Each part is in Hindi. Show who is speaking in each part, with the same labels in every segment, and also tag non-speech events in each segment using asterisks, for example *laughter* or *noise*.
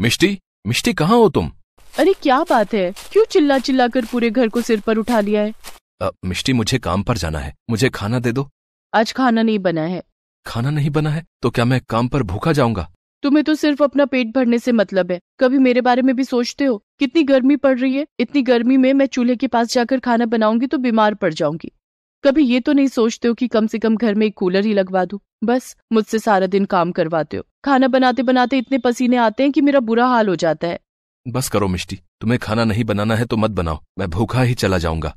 Speaker 1: मिष्टी मिष्टी कहाँ हो तुम
Speaker 2: अरे क्या बात है क्यों चिल्ला चिल्ला कर पूरे घर को सिर पर उठा लिया है
Speaker 1: मिष्टी मुझे काम पर जाना है मुझे खाना दे दो
Speaker 2: आज खाना नहीं बना है
Speaker 1: खाना नहीं बना है तो क्या मैं काम पर भूखा जाऊंगा
Speaker 2: तुम्हें तो सिर्फ अपना पेट भरने से मतलब है कभी मेरे बारे में भी सोचते हो कितनी गर्मी पड़ रही है इतनी गर्मी में मैं चूल्हे के पास जाकर खाना बनाऊंगी तो बीमार पड़ जाऊंगी कभी ये तो नहीं सोचते हो कि कम से कम घर में एक कूलर ही लगवा दू बस मुझसे सारा दिन काम करवाते हो खाना बनाते बनाते इतने पसीने आते हैं कि मेरा बुरा हाल हो जाता है
Speaker 1: बस करो मिष्टी तुम्हें खाना नहीं बनाना है तो मत बनाओ मैं भूखा ही चला जाऊंगा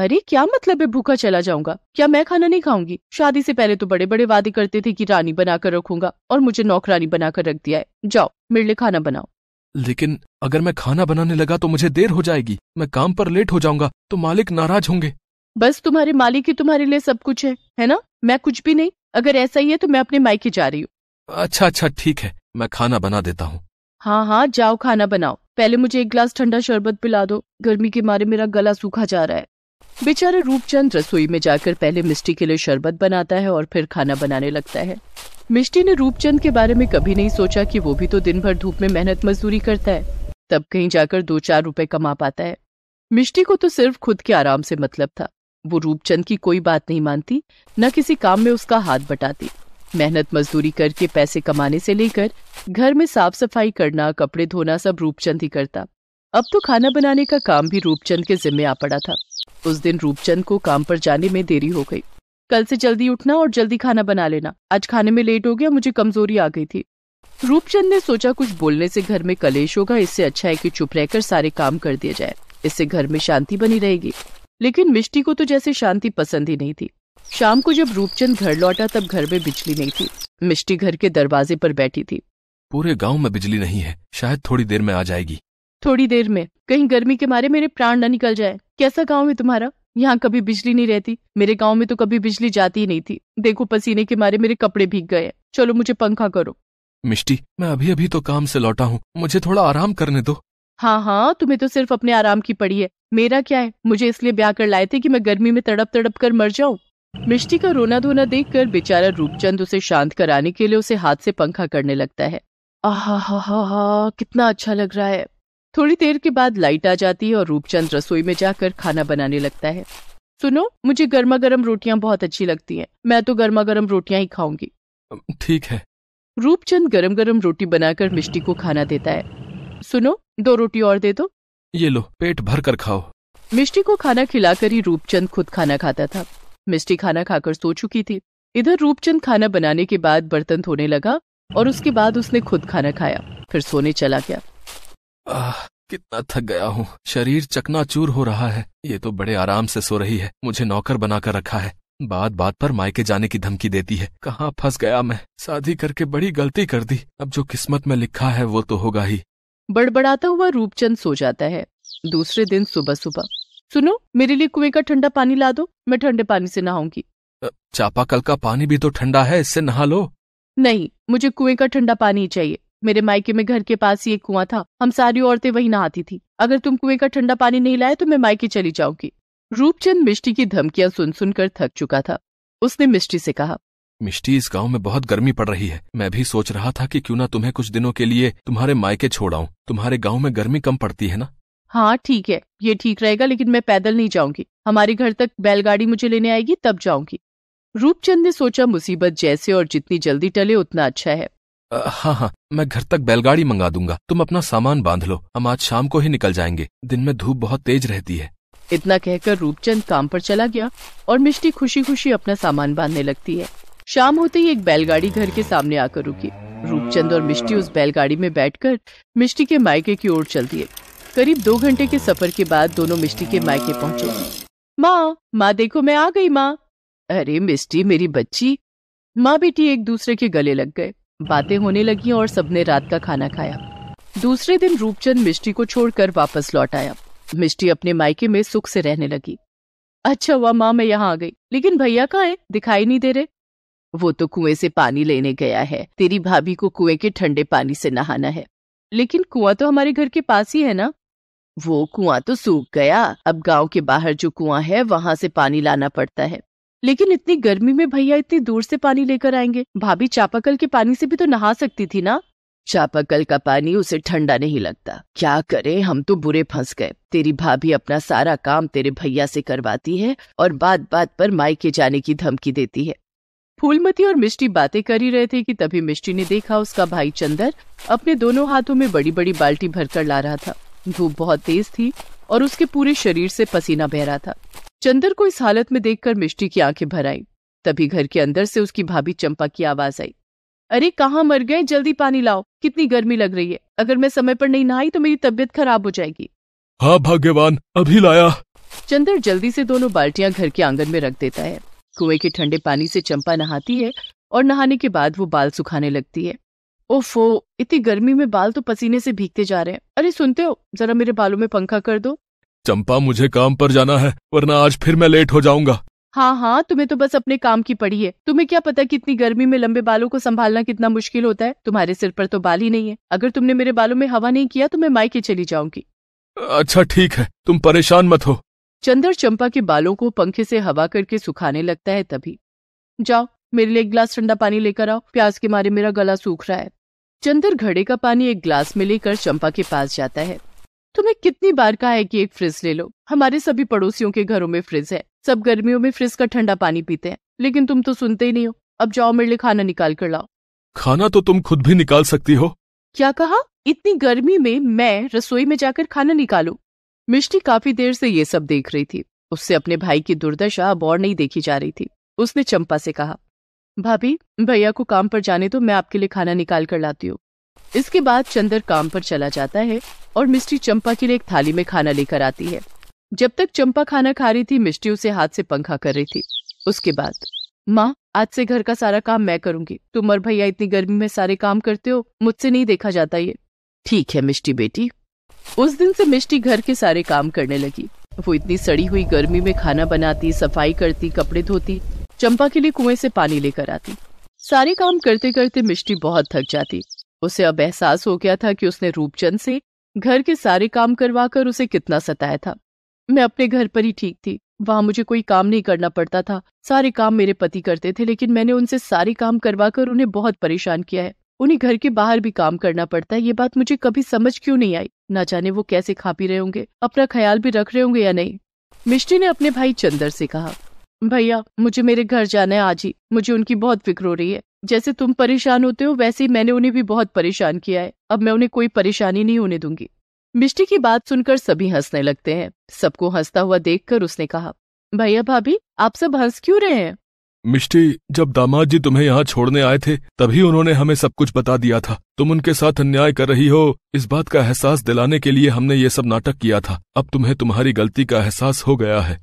Speaker 2: अरे क्या मतलब है भूखा चला जाऊंगा क्या मैं खाना नहीं खाऊंगी शादी से पहले तो बड़े बड़े वादे करते थे कि रानी बनाकर रखूंगा और मुझे नौकरानी बनाकर रख दिया है जाओ मेरे लिए खाना बनाओ
Speaker 1: लेकिन अगर मैं खाना बनाने लगा तो मुझे देर हो जाएगी मैं काम पर लेट हो जाऊंगा तो मालिक नाराज होंगे
Speaker 2: बस तुम्हारे मालिक ही तुम्हारे लिए सब कुछ है है ना मैं कुछ भी नहीं अगर ऐसा ही है तो मैं अपने मायके जा रही हूँ
Speaker 1: अच्छा अच्छा ठीक है मैं खाना बना देता हूँ
Speaker 2: हाँ हाँ जाओ खाना बनाओ पहले मुझे एक गिलास ठंडा शरबत पिला दो गर्मी के मारे मेरा गला सूखा जा रहा है बेचारा रूपचंद रसोई में जाकर पहले मिष्टी के लिए शरबत बनाता है और फिर खाना बनाने लगता है मिष्टी ने रूपचंद के बारे में कभी नहीं सोचा कि वो भी तो दिन भर धूप में मेहनत मजदूरी करता है तब कहीं जाकर दो चार रुपए कमा पाता है मिष्टी को तो सिर्फ खुद के आराम से मतलब था वो रूपचंद की कोई बात नहीं मानती न किसी काम में उसका हाथ बटाती मेहनत मजदूरी करके पैसे कमाने से लेकर घर में साफ सफाई करना कपड़े धोना सब रूपचंद ही करता अब तो खाना बनाने का काम भी रूपचंद के जिम्मे आ पड़ा था उस दिन रूपचंद को काम पर जाने में देरी हो गई कल से जल्दी उठना और जल्दी खाना बना लेना आज खाने में लेट हो गया मुझे कमजोरी आ गई थी रूपचंद ने सोचा कुछ बोलने से घर में कलेश होगा इससे अच्छा है कि चुप रहकर सारे काम कर दिया जाए इससे घर में शांति बनी रहेगी लेकिन मिष्टी को तो जैसे शांति पसंद ही नहीं थी शाम को जब रूपचंद घर लौटा तब घर में बिजली नहीं थी मिष्टी घर के दरवाजे पर बैठी थी
Speaker 1: पूरे गांव में बिजली नहीं है शायद थोड़ी देर में आ जाएगी
Speaker 2: थोड़ी देर में कहीं गर्मी के मारे मेरे प्राण न निकल जाए कैसा गाँव है तुम्हारा यहाँ कभी बिजली नहीं रहती मेरे गाँव में तो कभी बिजली जाती ही नहीं थी देखो पसीने के मारे मेरे कपड़े भीग गए चलो मुझे पंखा करो
Speaker 1: मिष्टी मैं अभी अभी तो काम से लौटा हूँ मुझे थोड़ा आराम करने दो
Speaker 2: हाँ हाँ तुम्हें तो सिर्फ अपने आराम की पड़ी है मेरा क्या है मुझे इसलिए ब्याह कर लाए थे कि मैं गर्मी में तड़प तड़प कर मर जाऊं मिष्टी का रोना धोना देख कर बेचारा रूपचंद उसे शांत कराने के लिए उसे हाथ से पंखा करने लगता है आह कितना अच्छा लग रहा है थोड़ी देर के बाद लाइट आ जाती है और रूपचंद रसोई में जाकर खाना बनाने लगता है सुनो मुझे गर्मा गर्म रोटियां बहुत अच्छी लगती हैं मैं तो गर्मा गर्म रोटियां ही खाऊंगी ठीक है रूपचंद गरम गरम रोटी बनाकर मिष्टी को खाना देता है सुनो दो रोटी और दे दो
Speaker 1: ये लो पेट भर कर खाओ
Speaker 2: मिष्टी को खाना खिलाकर ही रूपचंद खुद खाना खाता था मिष्टी खाना खाकर सो चुकी थी इधर रूपचंद खाना बनाने के बाद बर्तन धोने लगा और उसके बाद उसने खुद खाना खाया फिर सोने चला गया
Speaker 1: आह कितना थक गया हूँ शरीर चकनाचूर हो रहा है ये तो बड़े आराम से सो रही है मुझे नौकर बनाकर रखा है बात बात पर मायके जाने की धमकी देती है कहाँ फंस गया मैं शादी करके बड़ी गलती कर दी अब जो किस्मत में लिखा है वो तो होगा ही
Speaker 2: बड़बड़ाता हुआ रूपचंद सो जाता है दूसरे दिन सुबह सुबह सुनो मेरे लिए कुएं का ठंडा पानी ला दो मैं ठंडे पानी से नहाऊंगी
Speaker 1: चापाकल का पानी भी तो ठंडा है इससे नहा लो
Speaker 2: नहीं मुझे कुएं का ठंडा पानी ही चाहिए मेरे मायके में घर के पास ही एक कुआं था हम सारी औरतें वही नहाती थी अगर तुम कुएं का ठंडा पानी नहीं लाए तो मैं मायके चली जाऊंगी रूपचंद मिष्टी की धमकियां सुन सुनकर थक चुका था उसने मिष्टी से कहा
Speaker 1: मिष्टी इस गांव में बहुत गर्मी पड़ रही है मैं भी सोच रहा था कि क्यों ना तुम्हें कुछ दिनों के लिए तुम्हारे मायके छोड़ आऊँ तुम्हारे गांव में गर्मी कम पड़ती है ना
Speaker 2: हाँ ठीक है ये ठीक रहेगा लेकिन मैं पैदल नहीं जाऊंगी हमारे घर तक बैलगाड़ी मुझे लेने आएगी तब जाऊंगी रूपचंद ने सोचा मुसीबत जैसे और जितनी जल्दी टले उतना अच्छा है
Speaker 1: हाँ हाँ मैं घर तक बैलगाड़ी मंगा दूंगा तुम अपना सामान बांध लो हम आज शाम को ही निकल जाएंगे दिन में धूप बहुत तेज रहती है
Speaker 2: इतना कहकर रूपचंद काम पर चला गया और मिष्टी खुशी खुशी अपना सामान बांधने लगती है शाम होते ही एक बैलगाड़ी घर के सामने आकर रुकी रूपचंद और मिष्टी उस बैलगाड़ी में बैठकर मिष्टी के मायके की ओर चल दिए करीब दो घंटे के सफर के बाद दोनों मिष्टी के मायके पहुंचे माँ माँ देखो मैं आ गई माँ अरे मिष्टी मेरी बच्ची माँ बेटी एक दूसरे के गले लग गए बातें होने लगी और सबने रात का खाना खाया दूसरे दिन रूपचंद मिष्टी को छोड़कर वापस लौट आया मिष्टी अपने मायके में सुख से रहने लगी अच्छा हुआ माँ मैं यहाँ आ गई लेकिन भैया कहाँ है दिखाई नहीं दे रहे वो तो कुएं से पानी लेने गया है तेरी भाभी को कुएं के ठंडे पानी से नहाना है लेकिन कुआं तो हमारे घर के पास ही है ना वो कुआं तो सूख गया अब गांव के बाहर जो कुआं है वहां से पानी लाना पड़ता है लेकिन इतनी गर्मी में भैया इतनी दूर से पानी लेकर आएंगे भाभी चापाकल के पानी से भी तो नहा सकती थी ना चापाकल का पानी उसे ठंडा नहीं लगता क्या करे हम तो बुरे फंस गए तेरी भाभी अपना सारा काम तेरे भैया से करवाती है और बात बात पर मायके जाने की धमकी देती है फूलमती और मिष्टी बातें कर ही रहे थे कि तभी मिष्टी ने देखा उसका भाई चंदर अपने दोनों हाथों में बड़ी बड़ी बाल्टी भरकर ला रहा था धूप बहुत तेज थी और उसके पूरे शरीर से पसीना बह रहा था चंदर को इस हालत में देखकर मिष्टी की आंखें भर आई तभी घर के अंदर से उसकी भाभी चंपा की आवाज आई अरे कहाँ मर गए जल्दी पानी लाओ कितनी गर्मी लग रही है अगर मैं समय पर नहीं नहाई तो मेरी तबीयत खराब हो जाएगी
Speaker 1: हाँ भाग्यवान अभी लाया
Speaker 2: चंदर जल्दी से दोनों बाल्टियां घर के आंगन में रख देता है कुएं के ठंडे पानी से चंपा नहाती है और नहाने के बाद वो बाल सुखाने लगती है ओफो इतनी गर्मी में बाल तो पसीने से भीगते जा रहे हैं अरे सुनते हो जरा मेरे बालों में पंखा कर दो
Speaker 1: चंपा मुझे काम पर जाना है वरना आज फिर मैं लेट हो जाऊंगा
Speaker 2: हाँ हाँ तुम्हें तो बस अपने काम की पड़ी है तुम्हें क्या पता कि इतनी गर्मी में लंबे बालों को संभालना कितना मुश्किल होता है तुम्हारे सिर पर तो बाल ही नहीं है अगर तुमने मेरे बालों में हवा नहीं किया तो मैं मायके चली जाऊंगी
Speaker 1: अच्छा ठीक है तुम परेशान मत हो
Speaker 2: चंदर चंपा के बालों को पंखे से हवा करके सुखाने लगता है तभी जाओ मेरे लिए एक गिलास ठंडा पानी लेकर आओ प्यास के मारे मेरा गला सूख रहा है चंदर घड़े का पानी एक गिलास में लेकर चंपा के पास जाता है तुम्हें कितनी बार कहा है कि एक फ्रिज ले लो हमारे सभी पड़ोसियों के घरों में फ्रिज है सब गर्मियों में फ्रिज का ठंडा पानी पीते हैं लेकिन तुम तो सुनते ही नहीं हो अब जाओ मेरे लिए खाना निकाल कर लाओ
Speaker 1: खाना तो तुम खुद भी निकाल सकती हो
Speaker 2: क्या कहा इतनी गर्मी में मैं रसोई में जाकर खाना निकालू मिष्टी काफी देर से ये सब देख रही थी उससे अपने भाई की दुर्दशा अब और नहीं देखी जा रही थी उसने चंपा से कहा भाभी भैया को काम पर जाने तो मैं आपके लिए खाना निकाल कर लाती हूँ इसके बाद चंदर काम पर चला जाता है और मिस्टी चंपा के लिए एक थाली में खाना लेकर आती है जब तक चंपा खाना खा रही थी मिष्टी उसे हाथ से पंखा कर रही थी उसके बाद माँ आज से घर का सारा काम मैं करूंगी तुम और भैया इतनी गर्मी में सारे काम करते हो मुझसे नहीं देखा जाता ये ठीक है मिष्टी बेटी उस दिन से मिष्टी घर के सारे काम करने लगी वो इतनी सड़ी हुई गर्मी में खाना बनाती सफाई करती कपड़े धोती चंपा के लिए कुएं से पानी लेकर आती सारे काम करते करते मिष्टी बहुत थक जाती उसे अब एहसास हो गया था कि उसने रूपचंद से घर के सारे काम करवा कर उसे कितना सताया था मैं अपने घर पर ही ठीक थी वहां मुझे कोई काम नहीं करना पड़ता था सारे काम मेरे पति करते थे लेकिन मैंने उनसे सारे काम करवा कर उन्हें बहुत परेशान किया है उन्हें घर के बाहर भी काम करना पड़ता है ये बात मुझे कभी समझ क्यों नहीं आई ना जाने वो कैसे खा पी रहे होंगे अपना ख्याल भी रख रहे होंगे या नहीं मिष्टी ने अपने भाई चंदर से कहा भैया मुझे मेरे घर जाना है आज ही मुझे उनकी बहुत फिक्र हो रही है जैसे तुम परेशान होते हो वैसे ही मैंने उन्हें भी बहुत परेशान किया है अब मैं उन्हें कोई परेशानी नहीं होने दूंगी मिष्टी की बात सुनकर सभी हंसने लगते हैं सबको हंसता हुआ देखकर उसने कहा भैया भाभी आप सब हंस क्यों रहे हैं
Speaker 1: मिष्टी जब दामाद जी तुम्हें यहाँ छोड़ने आए थे तभी उन्होंने हमें सब कुछ बता दिया था तुम उनके साथ अन्याय कर रही हो इस बात का एहसास दिलाने के लिए हमने ये सब नाटक किया था अब तुम्हें तुम्हारी गलती का एहसास हो गया है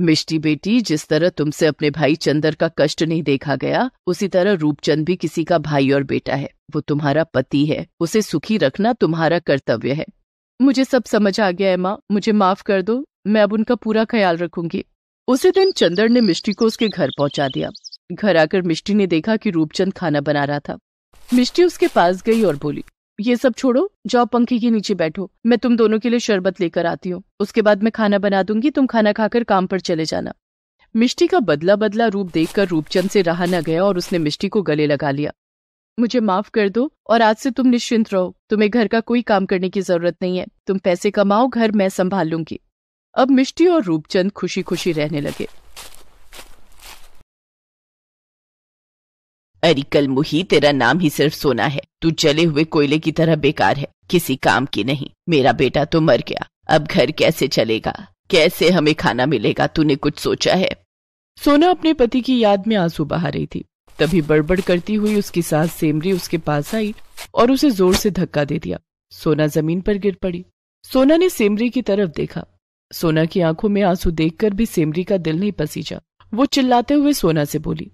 Speaker 2: मिष्टी बेटी जिस तरह तुमसे अपने भाई चंदर का कष्ट नहीं देखा गया उसी तरह रूपचंद भी किसी का भाई और बेटा है वो तुम्हारा पति है उसे सुखी रखना तुम्हारा कर्तव्य है मुझे सब समझ आ गया है माँ मुझे माफ कर दो मैं अब उनका पूरा ख्याल रखूंगी उसी दिन चंदर ने मिष्टी को उसके घर पहुंचा दिया घर आकर मिष्टी ने देखा कि रूपचंद खाना बना रहा था मिष्टी उसके पास गई और बोली ये सब छोड़ो जाओ पंखे के नीचे बैठो मैं तुम दोनों के लिए शरबत लेकर आती हूँ उसके बाद मैं खाना बना दूंगी तुम खाना खाकर काम पर चले जाना मिष्टी का बदला बदला रूप देखकर रूपचंद से रहा न गया और उसने मिष्टी को गले लगा लिया मुझे माफ कर दो और आज से तुम निश्चिंत रहो तुम्हें घर का कोई काम करने की जरूरत नहीं है तुम पैसे कमाओ घर मैं संभाल लूंगी अब मिष्टी और रूपचंद खुशी खुशी रहने लगे अरे कल मुही तेरा नाम ही सिर्फ सोना है तू जले हुए कोयले की तरह बेकार है किसी काम की नहीं मेरा बेटा तो मर गया अब घर कैसे चलेगा कैसे हमें खाना मिलेगा तूने कुछ सोचा है सोना अपने पति की याद में आंसू बहा रही थी तभी बड़बड़ करती हुई उसकी सास सेमरी उसके पास आई और उसे जोर से धक्का दे दिया सोना जमीन पर गिर पड़ी सोना ने सेमरी की तरफ देखा सोना की आंखों में आंसू देखकर भी सेमरी का दिल नहीं पसीजा वो चिल्लाते हुए सोना से बोली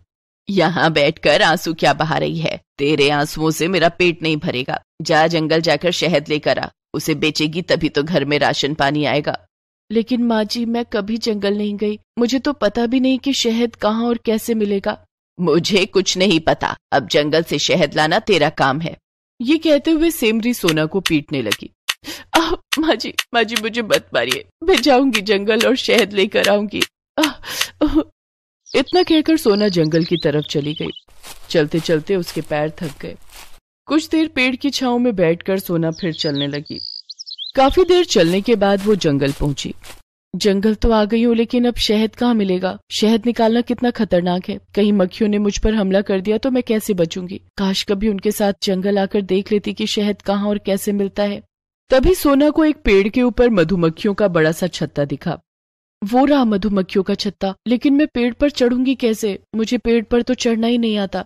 Speaker 2: यहाँ बैठकर आंसू क्या बहा रही है तेरे आंसुओं से मेरा पेट नहीं भरेगा जा जंगल जाकर शहद लेकर आ उसे बेचेगी तभी तो घर में राशन पानी आएगा लेकिन माँ जी मैं कभी जंगल नहीं गई मुझे तो पता भी नहीं कि शहद कहाँ और कैसे मिलेगा मुझे कुछ नहीं पता अब जंगल से शहद लाना तेरा काम है ये कहते हुए सेमरी सोना को पीटने लगी *laughs* माँ जी माँ जी मुझे मत मारिए मैं जाऊंगी जंगल और शहद लेकर आऊंगी इतना कहकर सोना जंगल की तरफ चली गई चलते चलते उसके पैर थक गए कुछ देर पेड़ की छाओ में बैठकर सोना फिर चलने लगी काफी देर चलने के बाद वो जंगल पहुंची जंगल तो आ गई हूँ लेकिन अब शहद कहाँ मिलेगा शहद निकालना कितना खतरनाक है कहीं मक्खियों ने मुझ पर हमला कर दिया तो मैं कैसे बचूंगी काश कभी उनके साथ जंगल आकर देख लेती कि शहद कहाँ और कैसे मिलता है तभी सोना को एक पेड़ के ऊपर मधुमक्खियों का बड़ा सा छत्ता दिखा वो रहा मधुमक्खियों का छत्ता लेकिन मैं पेड़ पर चढ़ूंगी कैसे मुझे पेड़ पर तो चढ़ना ही नहीं आता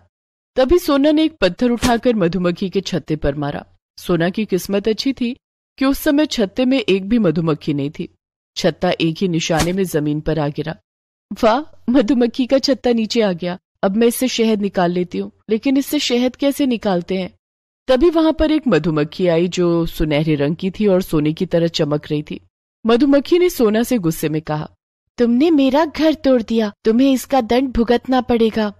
Speaker 2: तभी सोना ने एक पत्थर उठाकर मधुमक्खी के छत्ते पर मारा सोना की किस्मत अच्छी थी कि उस समय छत्ते में एक भी मधुमक्खी नहीं थी छत्ता एक ही निशाने में जमीन पर आ गिरा वाह मधुमक्खी का छत्ता नीचे आ गया अब मैं इससे शहद निकाल लेती हूँ लेकिन इससे शहद कैसे निकालते हैं तभी वहां पर एक मधुमक्खी आई जो सुनहरे रंग की थी और सोने की तरह चमक रही थी मधुमक्खी ने सोना से गुस्से में कहा तुमने मेरा घर तोड़ दिया तुम्हें इसका दंड भुगतना पड़ेगा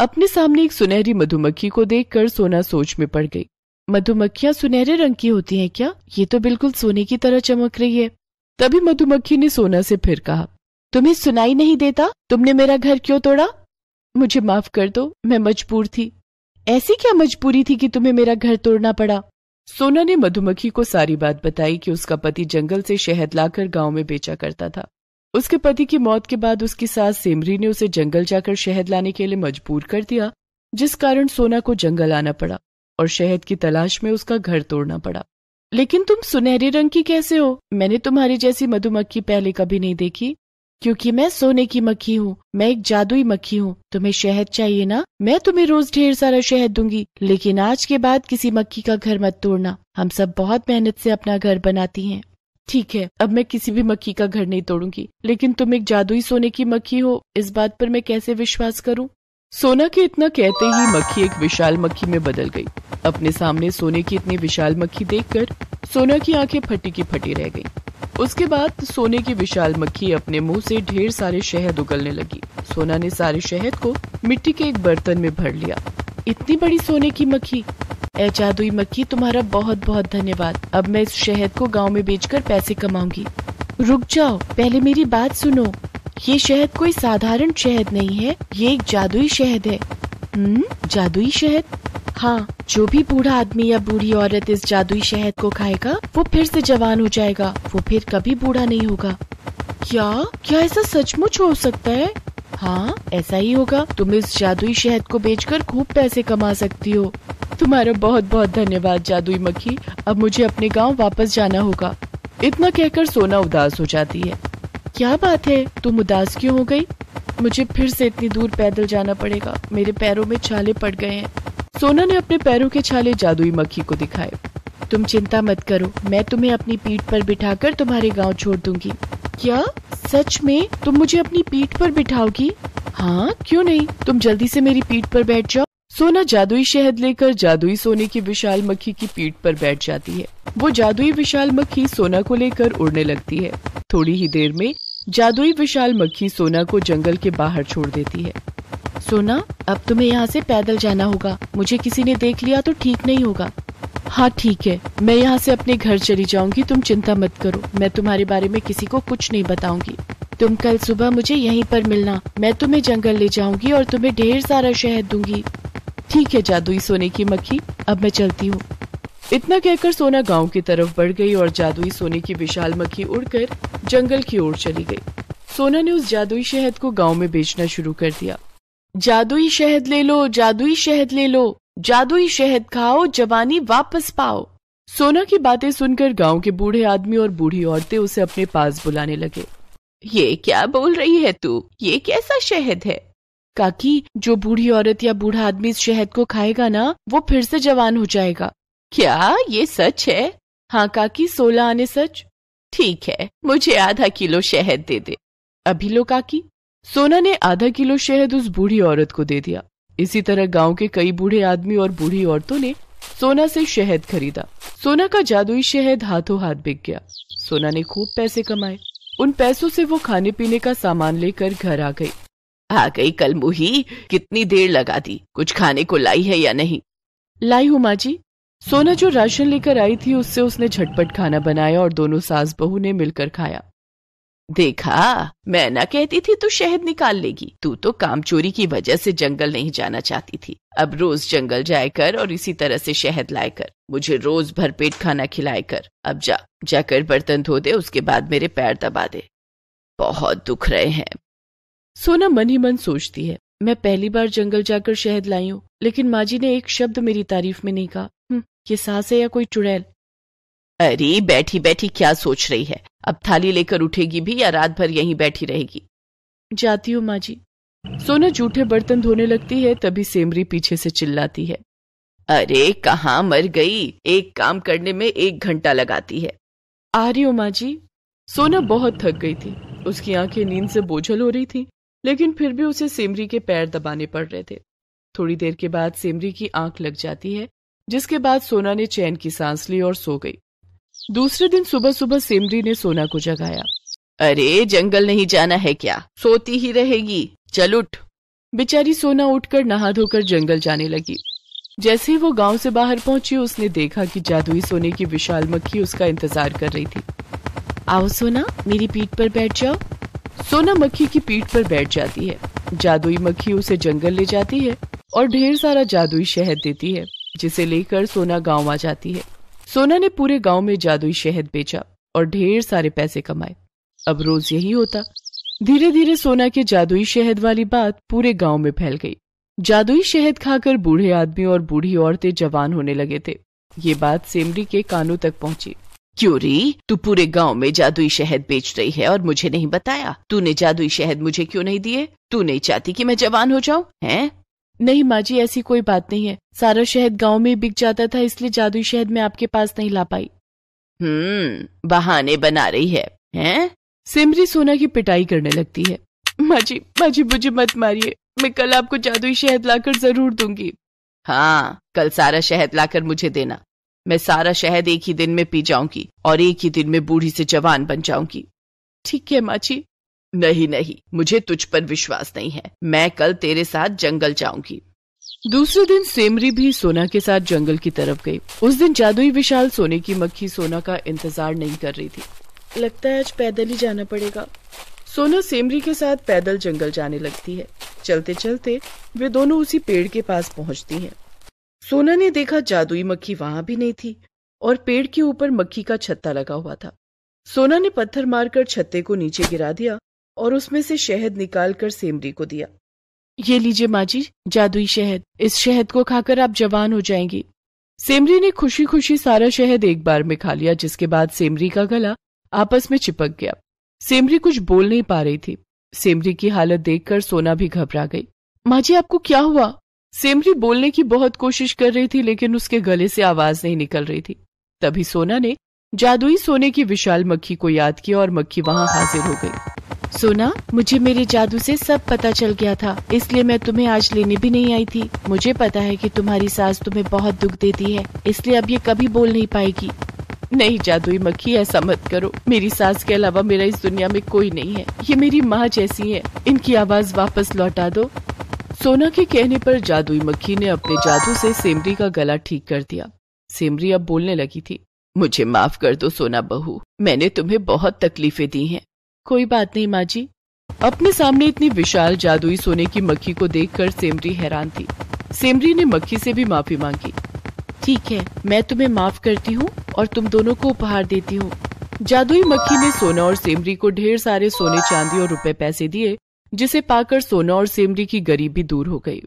Speaker 2: अपने सामने एक सुनहरी मधुमक्खी को देखकर सोना सोच में पड़ गई मधुमक्खियां सुनहरे रंग की होती हैं क्या ये तो बिल्कुल सोने की तरह चमक रही है तभी मधुमक्खी ने सोना से फिर कहा तुम्हें सुनाई नहीं देता तुमने मेरा घर क्यों तोड़ा मुझे माफ कर दो मैं मजबूर थी ऐसी क्या मजबूरी थी कि तुम्हें मेरा घर तोड़ना पड़ा सोना ने मधुमक्खी को सारी बात बताई कि उसका पति जंगल से शहद लाकर गांव में बेचा करता था उसके पति की मौत के बाद उसकी सास सेमरी ने उसे जंगल जाकर शहद लाने के लिए मजबूर कर दिया जिस कारण सोना को जंगल आना पड़ा और शहद की तलाश में उसका घर तोड़ना पड़ा लेकिन तुम सुनहरे रंग की कैसे हो मैंने तुम्हारी जैसी मधुमक्खी पहले कभी नहीं देखी क्योंकि मैं सोने की मक्खी हूँ मैं एक जादुई मक्खी हूँ तुम्हें शहद चाहिए ना मैं तुम्हें रोज ढेर सारा शहद दूंगी लेकिन आज के बाद किसी मक्खी का घर मत तोड़ना हम सब बहुत मेहनत से अपना घर बनाती हैं ठीक है अब मैं किसी भी मक्खी का घर नहीं तोड़ूंगी लेकिन तुम एक जादुई सोने की मक्खी हो इस बात पर मैं कैसे विश्वास करूं सोना के इतना कहते ही मक्खी एक विशाल मक्खी में बदल गई अपने सामने सोने की इतनी विशाल मक्खी देखकर सोना की आंखें फटी की फटी रह गईं। उसके बाद सोने की विशाल मक्खी अपने मुंह से ढेर सारे शहद उगलने लगी सोना ने सारे शहद को मिट्टी के एक बर्तन में भर लिया इतनी बड़ी सोने की मक्खी ए जादुई मक्खी तुम्हारा बहुत बहुत धन्यवाद अब मैं इस शहद को गांव में बेचकर पैसे कमाऊंगी रुक जाओ पहले मेरी बात सुनो ये शहद कोई साधारण शहद नहीं है ये एक जादुई शहद है हम्म जादुई शहद हाँ जो भी बूढ़ा आदमी या बूढ़ी औरत इस जादुई शहद को खाएगा वो फिर से जवान हो जाएगा वो फिर कभी बूढ़ा नहीं होगा क्या क्या ऐसा सचमुच हो सकता है हाँ ऐसा ही होगा तुम इस जादुई शहद को बेचकर खूब पैसे कमा सकती हो तुम्हारा बहुत बहुत धन्यवाद जादुई मक्खी अब मुझे अपने गांव वापस जाना होगा इतना कहकर सोना उदास हो जाती है क्या बात है तुम उदास क्यों हो गई मुझे फिर से इतनी दूर पैदल जाना पड़ेगा मेरे पैरों में छाले पड़ गए हैं सोना ने अपने पैरों के छाले जादुई मक्खी को दिखाए तुम चिंता मत करो मैं तुम्हें अपनी पीठ पर बिठाकर तुम्हारे गांव छोड़ दूंगी क्या सच में तुम मुझे अपनी पीठ पर बिठाओगी हाँ क्यों नहीं तुम जल्दी से मेरी पीठ पर बैठ जाओ सोना जादुई शहद लेकर जादुई सोने की विशाल मक्खी की पीठ पर बैठ जाती है वो जादुई विशाल मक्खी सोना को लेकर उड़ने लगती है थोड़ी ही देर में जादुई विशाल मक्खी सोना को जंगल के बाहर छोड़ देती है सोना अब तुम्हें यहाँ से पैदल जाना होगा मुझे किसी ने देख लिया तो ठीक नहीं होगा हाँ ठीक है मैं यहाँ से अपने घर चली जाऊंगी तुम चिंता मत करो मैं तुम्हारे बारे में किसी को कुछ नहीं बताऊंगी तुम कल सुबह मुझे यहीं पर मिलना मैं तुम्हें जंगल ले जाऊंगी और तुम्हें ढेर सारा शहद दूंगी ठीक है जादुई सोने की मक्खी अब मैं चलती हूँ इतना कहकर सोना गांव की तरफ बढ़ गई और जादुई सोने की विशाल मक्खी उड़कर जंगल की ओर चली गई सोना ने उस जादुई शहद को गांव में बेचना शुरू कर दिया जादुई शहद ले लो जादुई शहद ले लो जादुई शहद खाओ जवानी वापस पाओ सोना की बातें सुनकर गांव के बूढ़े आदमी और बूढ़ी औरतें उसे अपने पास बुलाने लगे ये क्या बोल रही है तू ये कैसा शहद है काकी जो बूढ़ी औरत या बूढ़ा आदमी इस शहद को खाएगा ना वो फिर से जवान हो जाएगा क्या ये सच है हाँ काकी सोलह आने सच ठीक है मुझे आधा किलो शहद दे दे अभी लो काकी सोना ने आधा किलो शहद उस बूढ़ी औरत को दे दिया इसी तरह गांव के कई बूढ़े आदमी और बूढ़ी औरतों ने सोना से शहद खरीदा सोना का जादुई शहद हाथों हाथ बिक गया सोना ने खूब पैसे कमाए उन पैसों से वो खाने पीने का सामान लेकर घर आ गई आ गई कल मुही कितनी देर लगा दी कुछ खाने को लाई है या नहीं लाई हूँ माँ जी सोना जो राशन लेकर आई थी उससे उसने झटपट खाना बनाया और दोनों सास बहू ने मिलकर खाया देखा मैं ना कहती थी तो शहद निकाल लेगी तू तो काम चोरी की वजह से जंगल नहीं जाना चाहती थी अब रोज जंगल जाए कर और इसी तरह से शहद लाए कर मुझे रोज भरपेट खाना खिलाए कर अब जा जाकर बर्तन धो दे उसके बाद मेरे पैर दबा दे बहुत दुख रहे हैं सोना मन ही मन सोचती है मैं पहली बार जंगल जाकर शहद लाई हूँ लेकिन माँ जी ने एक शब्द मेरी तारीफ में नहीं कहा हम्म, ये है या कोई चुड़ैल अरे बैठी बैठी क्या सोच रही है अब थाली लेकर उठेगी भी या रात भर यहीं बैठी रहेगी जाती हूँ माँ जी सोना जूठे बर्तन धोने लगती है तभी सेमरी पीछे से चिल्लाती है अरे कहाँ मर गई एक काम करने में एक घंटा लगाती है आ रही हूँ माँ जी सोना बहुत थक गई थी उसकी आंखें नींद से बोझल हो रही थी लेकिन फिर भी उसे सेमरी के पैर दबाने पड़ रहे थे थोड़ी देर के बाद सेमरी की आंख लग जाती है जिसके बाद सोना ने चैन की सांस ली और सो गई दूसरे दिन सुबह सुबह सिमरी ने सोना को जगाया अरे जंगल नहीं जाना है क्या सोती ही रहेगी चल उठ बेचारी सोना उठकर नहा धोकर जंगल जाने लगी जैसे ही वो गांव से बाहर पहुंची उसने देखा कि जादुई सोने की विशाल मक्खी उसका इंतजार कर रही थी आओ सोना मेरी पीठ पर बैठ जाओ सोना मक्खी की पीठ पर बैठ जाती है जादुई मक्खी उसे जंगल ले जाती है और ढेर सारा जादुई शहद देती है जिसे लेकर सोना गांव आ जाती है सोना ने पूरे गांव में जादुई शहद बेचा और ढेर सारे पैसे कमाए अब रोज यही होता धीरे धीरे सोना के जादुई शहद वाली बात पूरे गांव में फैल गई जादुई शहद खाकर बूढ़े आदमी और बूढ़ी औरतें जवान होने लगे थे ये बात सेमरी के कानों तक पहुंची क्यों री तू पूरे गांव में जादुई शहद बेच रही है और मुझे नहीं बताया तूने जादुई शहद मुझे क्यों नहीं दिए तू नहीं चाहती कि मैं जवान हो जाऊं हैं नहीं माँ जी ऐसी कोई बात नहीं है सारा शहद गांव में बिक जाता था इसलिए जादु शहद मैं आपके पास नहीं ला पाई हम्म बहाने बना रही है हैं? सिमरी सोना की पिटाई करने लगती है माँ जी माँ जी मुझे मत मारिए मैं कल आपको जादुई शहद लाकर जरूर दूंगी हाँ कल सारा शहद लाकर मुझे देना मैं सारा शहद एक ही दिन में पी जाऊंगी और एक ही दिन में बूढ़ी से जवान बन जाऊंगी ठीक है माँ जी नहीं नहीं मुझे तुझ पर विश्वास नहीं है मैं कल तेरे साथ जंगल जाऊंगी दूसरे दिन सेमरी भी सोना के साथ जंगल की तरफ गई उस दिन जादुई विशाल सोने की मक्खी सोना का इंतजार नहीं कर रही थी लगता है आज पैदल ही जाना पड़ेगा सोना सेमरी के साथ पैदल जंगल जाने लगती है चलते चलते वे दोनों उसी पेड़ के पास पहुंचती हैं। सोना ने देखा जादुई मक्खी वहां भी नहीं थी और पेड़ के ऊपर मक्खी का छत्ता लगा हुआ था सोना ने पत्थर मारकर छत्ते को नीचे गिरा दिया और उसमें से शहद निकालकर सेमरी को दिया ये लीजिए माँ जी जादुई शहद इस शहद को खाकर आप जवान हो जाएंगी सेमरी ने खुशी खुशी सारा शहद एक बार में खा लिया जिसके बाद सेमरी का गला आपस में चिपक गया सेमरी कुछ बोल नहीं पा रही थी सेमरी की हालत देखकर सोना भी घबरा गई माँ जी आपको क्या हुआ सेमरी बोलने की बहुत कोशिश कर रही थी लेकिन उसके गले से आवाज नहीं निकल रही थी तभी सोना ने जादुई सोने की विशाल मक्खी को याद किया और मक्खी वहां हाजिर हो गई सोना मुझे मेरे जादू से सब पता चल गया था इसलिए मैं तुम्हें आज लेने भी नहीं आई थी मुझे पता है कि तुम्हारी सास तुम्हें बहुत दुख देती है इसलिए अब ये कभी बोल नहीं पाएगी नहीं जादुई मक्खी ऐसा मत करो मेरी सास के अलावा मेरा इस दुनिया में कोई नहीं है ये मेरी माँ जैसी है इनकी आवाज वापस लौटा दो सोना के कहने पर जादुई मक्खी ने अपने जादू से सेमरी का गला ठीक कर दिया सेमरी अब बोलने लगी थी मुझे माफ कर दो सोना बहू मैंने तुम्हें बहुत तकलीफें दी हैं कोई बात नहीं माँ जी अपने सामने इतनी विशाल जादुई सोने की मक्खी को देखकर सेमरी हैरान थी सेमरी ने मक्खी से भी माफी मांगी ठीक है मैं तुम्हें माफ करती हूँ और तुम दोनों को उपहार देती हूँ जादुई मक्खी ने सोना और सेमरी को ढेर सारे सोने चांदी और रुपए पैसे दिए जिसे पाकर सोना और सेमरी की गरीबी दूर हो गई